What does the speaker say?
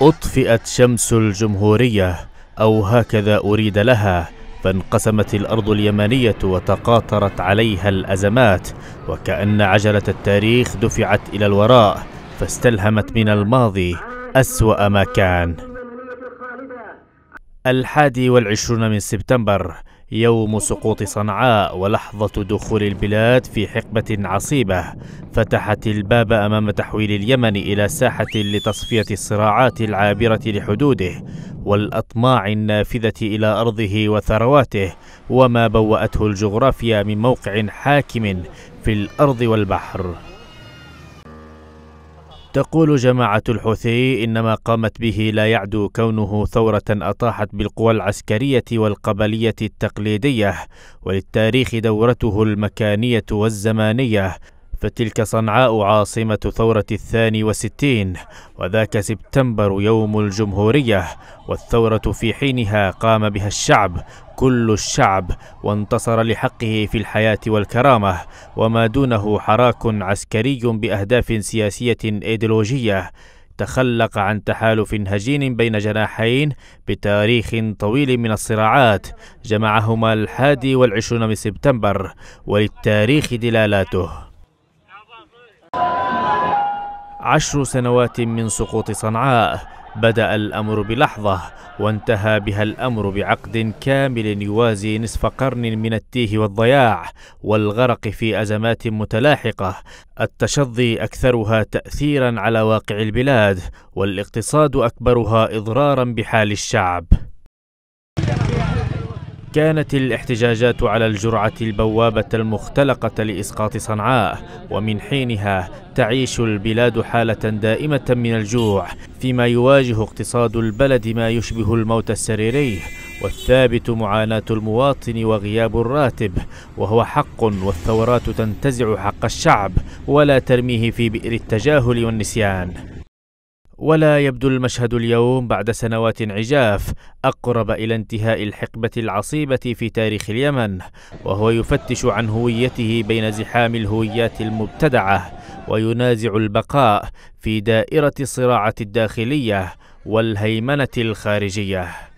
أطفئت شمس الجمهورية أو هكذا أريد لها فانقسمت الأرض اليمنية وتقاطرت عليها الأزمات وكأن عجلة التاريخ دفعت إلى الوراء فاستلهمت من الماضي أسوأ ما كان الحادي والعشرون من سبتمبر يوم سقوط صنعاء ولحظة دخول البلاد في حقبة عصيبة فتحت الباب أمام تحويل اليمن إلى ساحة لتصفية الصراعات العابرة لحدوده والأطماع النافذة إلى أرضه وثرواته وما بوأته الجغرافيا من موقع حاكم في الأرض والبحر تقول جماعة الحوثي إن ما قامت به لا يعدو كونه ثورة أطاحت بالقوى العسكرية والقبلية التقليدية وللتاريخ دورته المكانية والزمانية فتلك صنعاء عاصمة ثورة الثاني وستين وذاك سبتمبر يوم الجمهورية والثورة في حينها قام بها الشعب كل الشعب وانتصر لحقه في الحياة والكرامة وما دونه حراك عسكري بأهداف سياسية إيديولوجية تخلق عن تحالف هجين بين جناحين بتاريخ طويل من الصراعات جمعهما الحادي والعشرون من سبتمبر وللتاريخ دلالاته عشر سنوات من سقوط صنعاء بدأ الأمر بلحظة وانتهى بها الأمر بعقد كامل يوازي نصف قرن من التيه والضياع والغرق في أزمات متلاحقة التشظي أكثرها تأثيرا على واقع البلاد والاقتصاد أكبرها إضرارا بحال الشعب كانت الاحتجاجات على الجرعة البوابة المختلقة لإسقاط صنعاء ومن حينها تعيش البلاد حالة دائمة من الجوع فيما يواجه اقتصاد البلد ما يشبه الموت السريري والثابت معاناة المواطن وغياب الراتب وهو حق والثورات تنتزع حق الشعب ولا ترميه في بئر التجاهل والنسيان ولا يبدو المشهد اليوم بعد سنوات عجاف اقرب الى انتهاء الحقبه العصيبه في تاريخ اليمن وهو يفتش عن هويته بين زحام الهويات المبتدعه وينازع البقاء في دائره الصراعه الداخليه والهيمنه الخارجيه